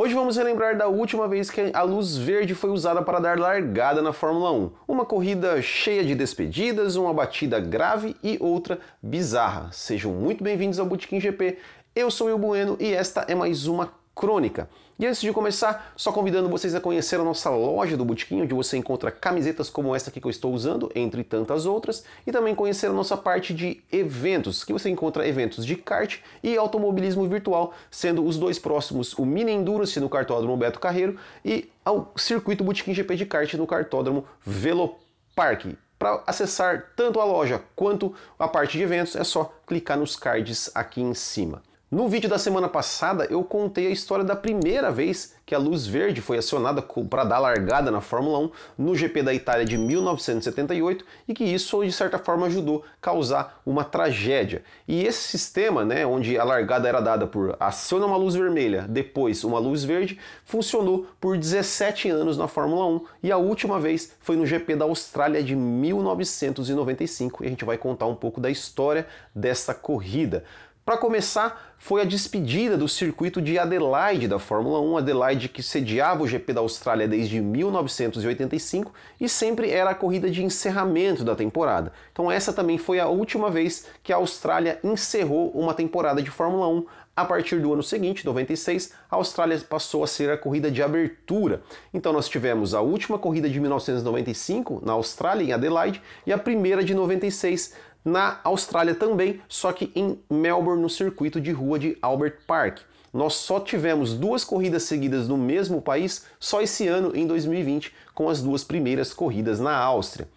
Hoje vamos relembrar da última vez que a luz verde foi usada para dar largada na Fórmula 1. Uma corrida cheia de despedidas, uma batida grave e outra bizarra. Sejam muito bem-vindos ao Bootkin GP. Eu sou o Will Bueno e esta é mais uma crônica. E antes de começar, só convidando vocês a conhecer a nossa loja do Botiquinho, onde você encontra camisetas como essa aqui que eu estou usando, entre tantas outras, e também conhecer a nossa parte de eventos, que você encontra eventos de kart e automobilismo virtual, sendo os dois próximos o Mini Endurance no Cartódromo Beto Carreiro e ao Circuito Botequim GP de kart no Cartódromo Veloparque. Para acessar tanto a loja quanto a parte de eventos, é só clicar nos cards aqui em cima. No vídeo da semana passada, eu contei a história da primeira vez que a luz verde foi acionada para dar largada na Fórmula 1 no GP da Itália de 1978 e que isso, de certa forma, ajudou a causar uma tragédia. E esse sistema, né, onde a largada era dada por aciona uma luz vermelha, depois uma luz verde, funcionou por 17 anos na Fórmula 1 e a última vez foi no GP da Austrália de 1995 e a gente vai contar um pouco da história dessa corrida. Para começar, foi a despedida do circuito de Adelaide da Fórmula 1, Adelaide que sediava o GP da Austrália desde 1985 e sempre era a corrida de encerramento da temporada. Então essa também foi a última vez que a Austrália encerrou uma temporada de Fórmula 1. A partir do ano seguinte, 96, a Austrália passou a ser a corrida de abertura. Então nós tivemos a última corrida de 1995 na Austrália em Adelaide e a primeira de 96 na Austrália também, só que em Melbourne, no circuito de rua de Albert Park. Nós só tivemos duas corridas seguidas no mesmo país só esse ano, em 2020, com as duas primeiras corridas na Áustria.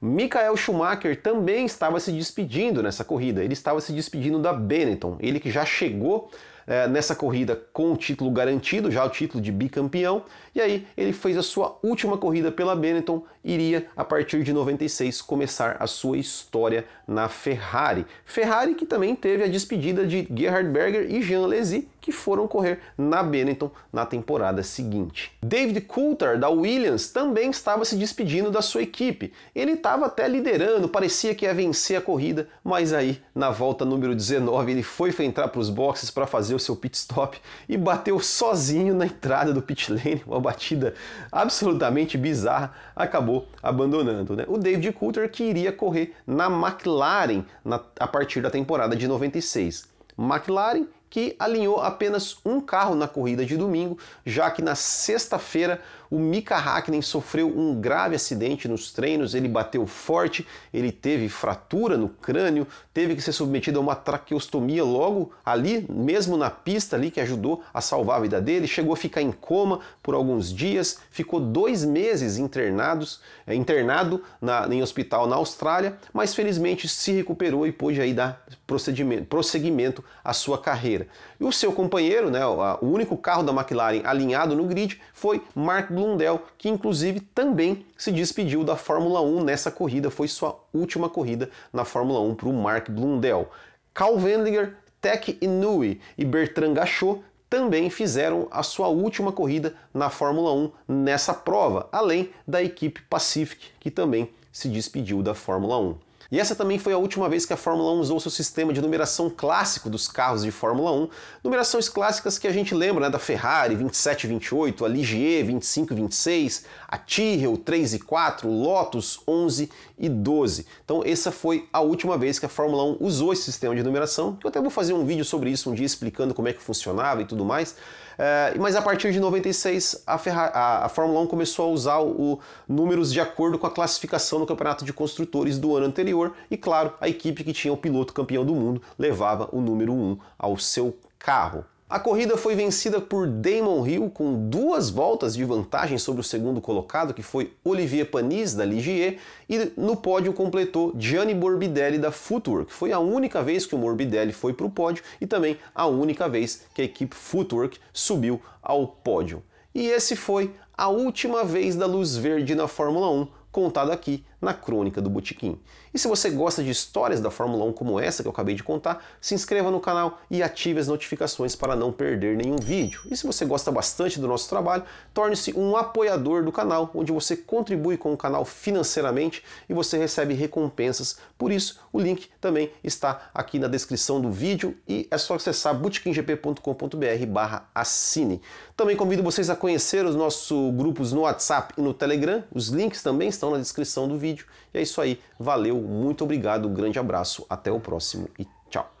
Michael Schumacher também estava se despedindo nessa corrida. Ele estava se despedindo da Benetton, ele que já chegou é, nessa corrida com o título garantido, já o título de bicampeão, e aí ele fez a sua última corrida pela Benetton, iria a partir de 96 começar a sua história na Ferrari. Ferrari que também teve a despedida de Gerhard Berger e Jean Alesi, que foram correr na Benetton na temporada seguinte. David Coulthard da Williams também estava se despedindo da sua equipe. Ele estava até liderando, parecia que ia vencer a corrida, mas aí na volta número 19 ele foi entrar para os boxes para fazer o seu pit stop e bateu sozinho na entrada do pit lane, uma batida absolutamente bizarra, acabou abandonando. Né? O David Coulter que iria correr na McLaren na, a partir da temporada de 96. McLaren que alinhou apenas um carro na corrida de domingo, já que na sexta-feira o Mika Hakkinen sofreu um grave acidente nos treinos, ele bateu forte, ele teve fratura no crânio, teve que ser submetido a uma traqueostomia logo ali, mesmo na pista ali, que ajudou a salvar a vida dele, chegou a ficar em coma por alguns dias, ficou dois meses internados, é, eh, internado na, em hospital na Austrália, mas felizmente se recuperou e pôde aí dar prosseguimento à sua carreira carreira. E o seu companheiro, né, o único carro da McLaren alinhado no grid, foi Mark Blundell, que inclusive também se despediu da Fórmula 1 nessa corrida, foi sua última corrida na Fórmula 1 para o Mark Blundell. Carl Wendlinger, Tech Inui e Bertrand Gachot também fizeram a sua última corrida na Fórmula 1 nessa prova, além da equipe Pacific, que também se despediu da Fórmula 1. E essa também foi a última vez que a Fórmula 1 usou seu sistema de numeração clássico dos carros de Fórmula 1, numerações clássicas que a gente lembra, né, da Ferrari 27 28, a Ligier 25 26, a Tyrrell 3 e 4, Lotus 11 e 12. Então essa foi a última vez que a Fórmula 1 usou esse sistema de numeração, que eu até vou fazer um vídeo sobre isso um dia explicando como é que funcionava e tudo mais. É, mas a partir de 96 a, a, Fórmula 1 começou a usar o, o, números de acordo com a classificação no campeonato de construtores do ano anterior e claro a equipe que tinha o piloto campeão do mundo levava o número 1 um ao seu carro. A corrida foi vencida por Damon Hill com duas voltas de vantagem sobre o segundo colocado, que foi Olivier Panis da Ligier, e no pódio completou Gianni Morbidelli da Footwork. Foi a única vez que o Morbidelli foi para o pódio e também a única vez que a equipe Footwork subiu ao pódio. E esse foi a última vez da luz verde na Fórmula 1, contado aqui na Crônica do Botequim. E se você gosta de histórias da Fórmula 1 como essa que eu acabei de contar, se inscreva no canal e ative as notificações para não perder nenhum vídeo. E se você gosta bastante do nosso trabalho, torne-se um apoiador do canal, onde você contribui com o canal financeiramente e você recebe recompensas. Por isso, o link também está aqui na descrição do vídeo e é só acessar botequimgp.com.br barra assine. Também convido vocês a conhecer os nossos grupos no WhatsApp e no Telegram. Os links também estão na descrição do vídeo vídeo. E é isso aí. Valeu, muito obrigado, grande abraço, até o próximo e tchau.